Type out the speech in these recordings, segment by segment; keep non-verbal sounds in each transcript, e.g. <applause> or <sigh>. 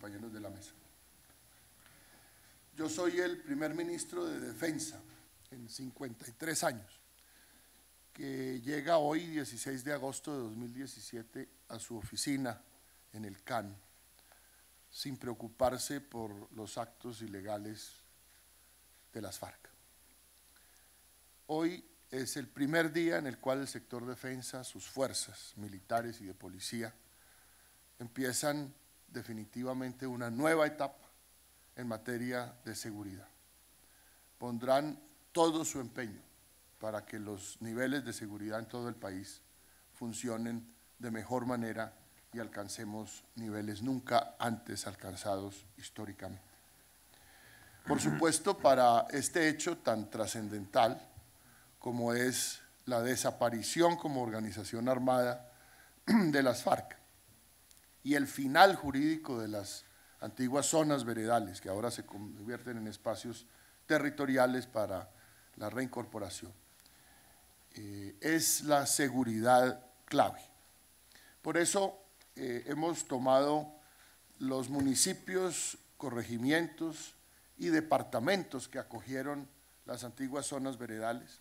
compañeros de la mesa. Yo soy el primer ministro de Defensa en 53 años, que llega hoy, 16 de agosto de 2017, a su oficina en el CAN, sin preocuparse por los actos ilegales de las FARC. Hoy es el primer día en el cual el sector defensa, sus fuerzas militares y de policía, empiezan definitivamente una nueva etapa en materia de seguridad. Pondrán todo su empeño para que los niveles de seguridad en todo el país funcionen de mejor manera y alcancemos niveles nunca antes alcanzados históricamente. Por supuesto, para este hecho tan trascendental como es la desaparición como organización armada <clears throat> de las FARC, y el final jurídico de las antiguas zonas veredales, que ahora se convierten en espacios territoriales para la reincorporación. Eh, es la seguridad clave. Por eso eh, hemos tomado los municipios, corregimientos y departamentos que acogieron las antiguas zonas veredales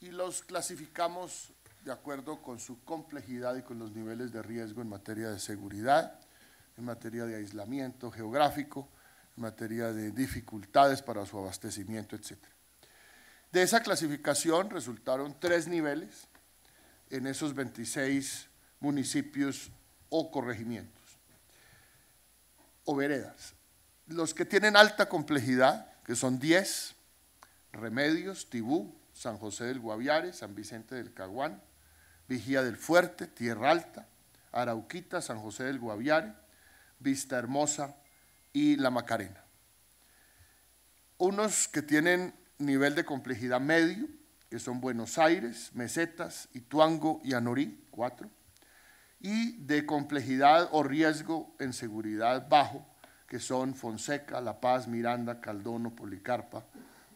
y los clasificamos de acuerdo con su complejidad y con los niveles de riesgo en materia de seguridad, en materia de aislamiento geográfico, en materia de dificultades para su abastecimiento, etc. De esa clasificación resultaron tres niveles en esos 26 municipios o corregimientos o veredas. Los que tienen alta complejidad, que son 10, Remedios, Tibú, San José del Guaviare, San Vicente del Caguán, Vigía del Fuerte, Tierra Alta, Arauquita, San José del Guaviare, Vista Hermosa y La Macarena. Unos que tienen nivel de complejidad medio, que son Buenos Aires, Mesetas, Ituango y Anorí, cuatro, y de complejidad o riesgo en seguridad bajo, que son Fonseca, La Paz, Miranda, Caldono, Policarpa,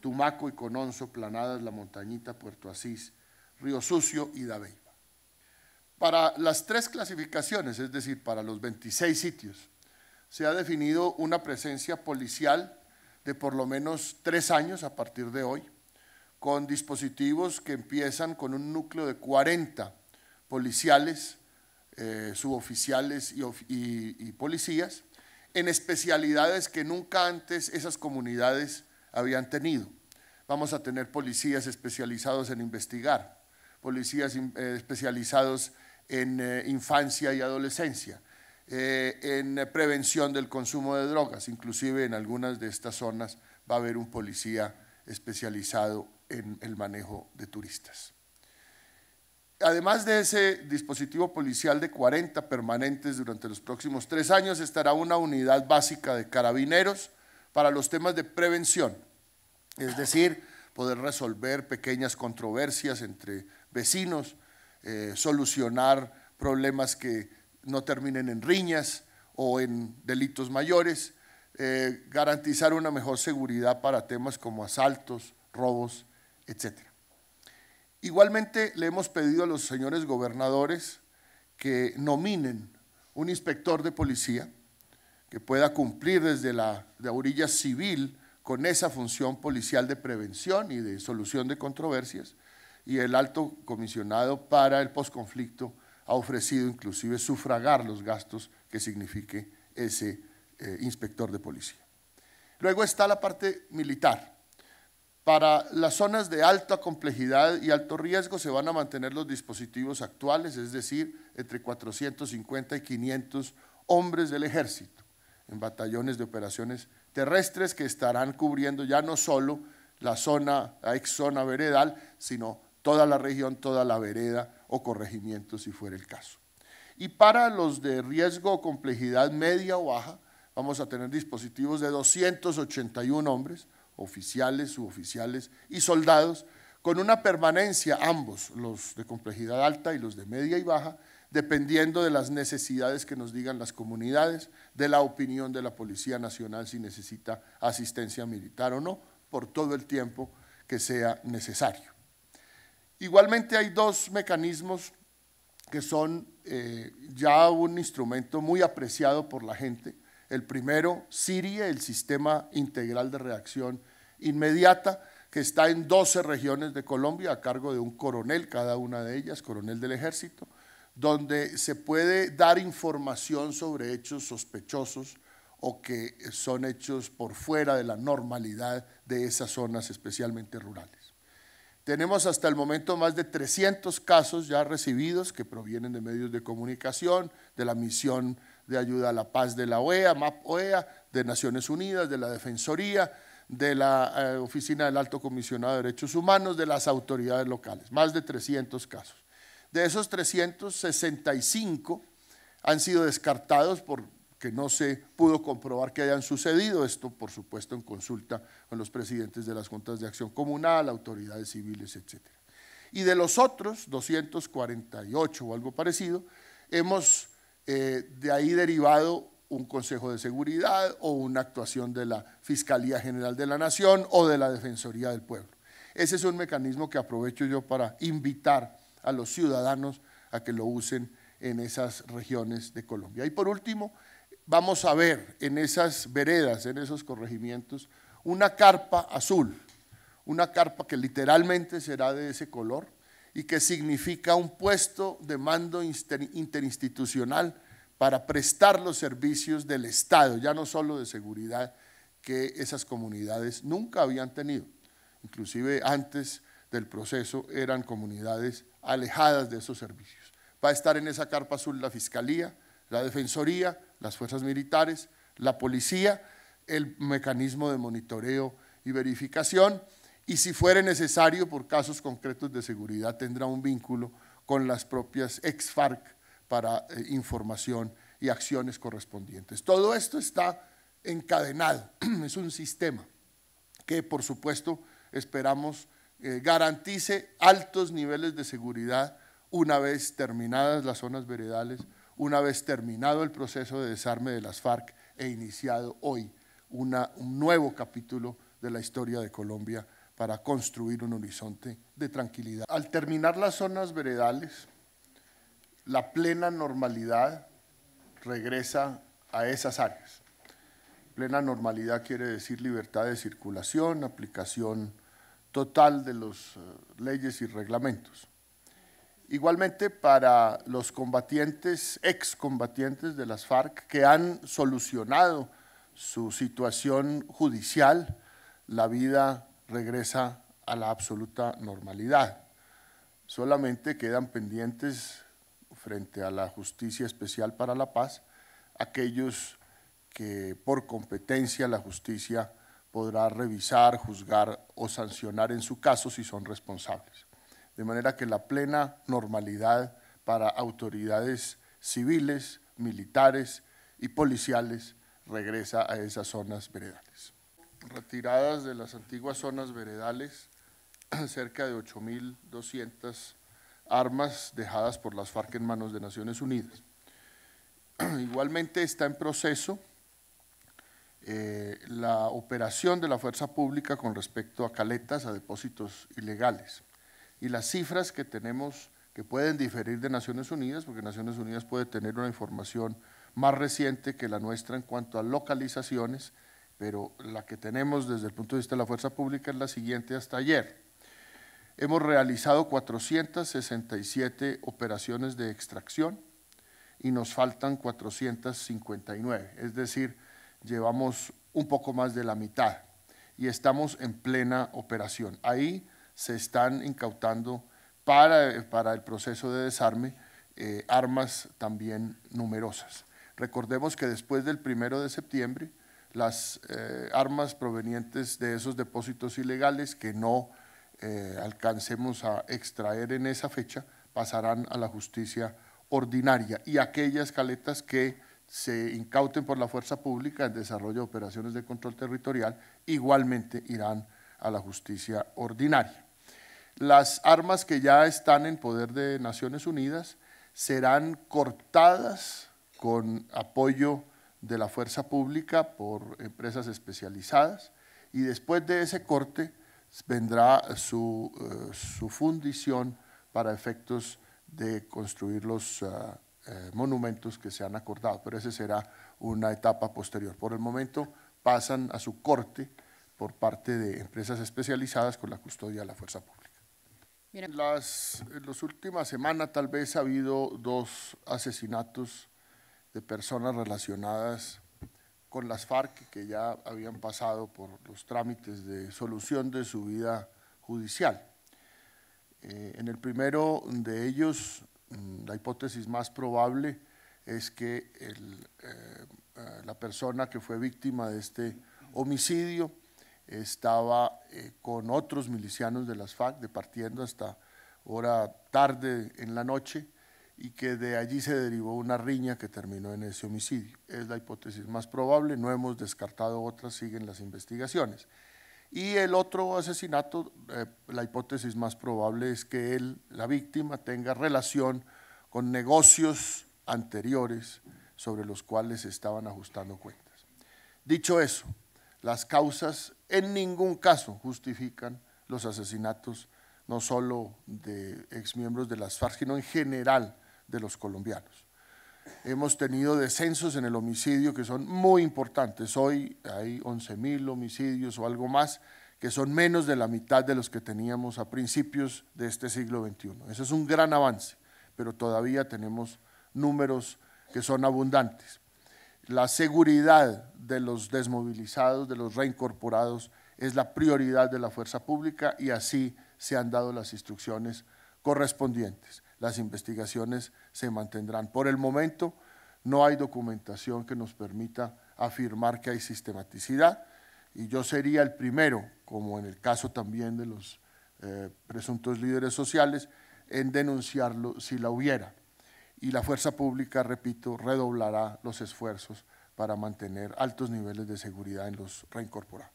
Tumaco y Cononzo, Planadas, La Montañita, Puerto Asís, Río Sucio y Davey. Para las tres clasificaciones, es decir, para los 26 sitios, se ha definido una presencia policial de por lo menos tres años a partir de hoy, con dispositivos que empiezan con un núcleo de 40 policiales, eh, suboficiales y, y policías, en especialidades que nunca antes esas comunidades habían tenido. Vamos a tener policías especializados en investigar, policías eh, especializados en eh, infancia y adolescencia, eh, en eh, prevención del consumo de drogas, inclusive en algunas de estas zonas va a haber un policía especializado en el manejo de turistas. Además de ese dispositivo policial de 40 permanentes durante los próximos tres años, estará una unidad básica de carabineros para los temas de prevención, es decir, poder resolver pequeñas controversias entre vecinos, eh, solucionar problemas que no terminen en riñas o en delitos mayores, eh, garantizar una mejor seguridad para temas como asaltos, robos, etc. Igualmente le hemos pedido a los señores gobernadores que nominen un inspector de policía que pueda cumplir desde la orilla civil con esa función policial de prevención y de solución de controversias y el alto comisionado para el posconflicto ha ofrecido inclusive sufragar los gastos que signifique ese eh, inspector de policía. Luego está la parte militar. Para las zonas de alta complejidad y alto riesgo se van a mantener los dispositivos actuales, es decir, entre 450 y 500 hombres del ejército en batallones de operaciones terrestres que estarán cubriendo ya no solo la zona, la ex zona veredal, sino toda la región, toda la vereda o corregimiento si fuera el caso. Y para los de riesgo o complejidad media o baja, vamos a tener dispositivos de 281 hombres, oficiales, suboficiales y soldados, con una permanencia ambos, los de complejidad alta y los de media y baja, dependiendo de las necesidades que nos digan las comunidades, de la opinión de la Policía Nacional si necesita asistencia militar o no, por todo el tiempo que sea necesario. Igualmente hay dos mecanismos que son eh, ya un instrumento muy apreciado por la gente. El primero, Siria, el Sistema Integral de Reacción Inmediata, que está en 12 regiones de Colombia a cargo de un coronel, cada una de ellas, coronel del ejército, donde se puede dar información sobre hechos sospechosos o que son hechos por fuera de la normalidad de esas zonas especialmente rurales. Tenemos hasta el momento más de 300 casos ya recibidos que provienen de medios de comunicación, de la misión de ayuda a la paz de la OEA, MAP OEA, de Naciones Unidas, de la Defensoría, de la eh, Oficina del Alto Comisionado de Derechos Humanos, de las autoridades locales, más de 300 casos. De esos 365 han sido descartados por que no se pudo comprobar que hayan sucedido. Esto, por supuesto, en consulta con los presidentes de las juntas de acción comunal, autoridades civiles, etc. Y de los otros, 248 o algo parecido, hemos eh, de ahí derivado un Consejo de Seguridad o una actuación de la Fiscalía General de la Nación o de la Defensoría del Pueblo. Ese es un mecanismo que aprovecho yo para invitar a los ciudadanos a que lo usen en esas regiones de Colombia. Y por último, vamos a ver en esas veredas, en esos corregimientos, una carpa azul, una carpa que literalmente será de ese color y que significa un puesto de mando interinstitucional para prestar los servicios del Estado, ya no solo de seguridad, que esas comunidades nunca habían tenido. Inclusive antes del proceso eran comunidades alejadas de esos servicios. Va a estar en esa carpa azul la Fiscalía, la Defensoría, las fuerzas militares, la policía, el mecanismo de monitoreo y verificación y si fuere necesario por casos concretos de seguridad tendrá un vínculo con las propias ex FARC para eh, información y acciones correspondientes. Todo esto está encadenado, <clears throat> es un sistema que por supuesto esperamos eh, garantice altos niveles de seguridad una vez terminadas las zonas veredales una vez terminado el proceso de desarme de las FARC e iniciado hoy un nuevo capítulo de la historia de Colombia para construir un horizonte de tranquilidad. Al terminar las zonas veredales, la plena normalidad regresa a esas áreas. Plena normalidad quiere decir libertad de circulación, aplicación total de las eh, leyes y reglamentos. Igualmente para los combatientes, excombatientes de las FARC que han solucionado su situación judicial, la vida regresa a la absoluta normalidad. Solamente quedan pendientes frente a la Justicia Especial para la Paz aquellos que por competencia la justicia podrá revisar, juzgar o sancionar en su caso si son responsables de manera que la plena normalidad para autoridades civiles, militares y policiales regresa a esas zonas veredales. Retiradas de las antiguas zonas veredales, <clears throat> cerca de 8.200 armas dejadas por las FARC en manos de Naciones Unidas. <clears throat> Igualmente está en proceso eh, la operación de la fuerza pública con respecto a caletas, a depósitos ilegales y las cifras que tenemos que pueden diferir de Naciones Unidas, porque Naciones Unidas puede tener una información más reciente que la nuestra en cuanto a localizaciones, pero la que tenemos desde el punto de vista de la fuerza pública es la siguiente hasta ayer. Hemos realizado 467 operaciones de extracción y nos faltan 459, es decir, llevamos un poco más de la mitad y estamos en plena operación. Ahí se están incautando para, para el proceso de desarme eh, armas también numerosas. Recordemos que después del primero de septiembre, las eh, armas provenientes de esos depósitos ilegales que no eh, alcancemos a extraer en esa fecha pasarán a la justicia ordinaria y aquellas caletas que se incauten por la fuerza pública en desarrollo de operaciones de control territorial igualmente irán a la justicia ordinaria las armas que ya están en poder de Naciones Unidas serán cortadas con apoyo de la fuerza pública por empresas especializadas y después de ese corte vendrá su, eh, fundición para efectos de construir los eh, eh, monumentos que se han acordado, pero esa será una etapa posterior. Por el momento pasan a su corte por parte de empresas especializadas con la custodia de la fuerza pública en las últimas semanas tal vez ha habido dos asesinatos de personas relacionadas con las FARC que ya habían pasado por los trámites de solución de su vida judicial. Eh, en el primero de ellos, mm, la hipótesis más probable es que eh, eh, la persona que fue víctima de este homicidio estaba eh, con otros milicianos de las FARC departiendo hasta hora tarde en la noche y que de allí se derivó una riña que terminó en ese homicidio. Es la hipótesis más probable, no hemos descartado otras, siguen las investigaciones. Y el otro asesinato, eh, la hipótesis más probable es que él, la víctima, tenga relación con negocios anteriores sobre los cuales se estaban ajustando cuentas. Dicho eso, las causas en ningún caso justifican los asesinatos, no solo de exmiembros de las FARC, sino en general de los colombianos. Hemos tenido descensos en el homicidio que son muy importantes. Hoy hay 11.000 homicidios o algo más, que son menos de la mitad de los que teníamos a principios de este siglo XXI. Ese es un gran avance, pero todavía tenemos números que son abundantes. La seguridad de los desmovilizados, de los reincorporados, es la prioridad de la fuerza pública y así se han dado las instrucciones correspondientes. Las investigaciones se mantendrán. Por el momento no hay documentación que nos permita afirmar que hay sistematicidad y yo sería el primero, como en el caso también de los eh, presuntos líderes sociales, en denunciarlo si la hubiera y la fuerza pública, repito, redoblará los esfuerzos para mantener altos niveles de seguridad en los reincorporados.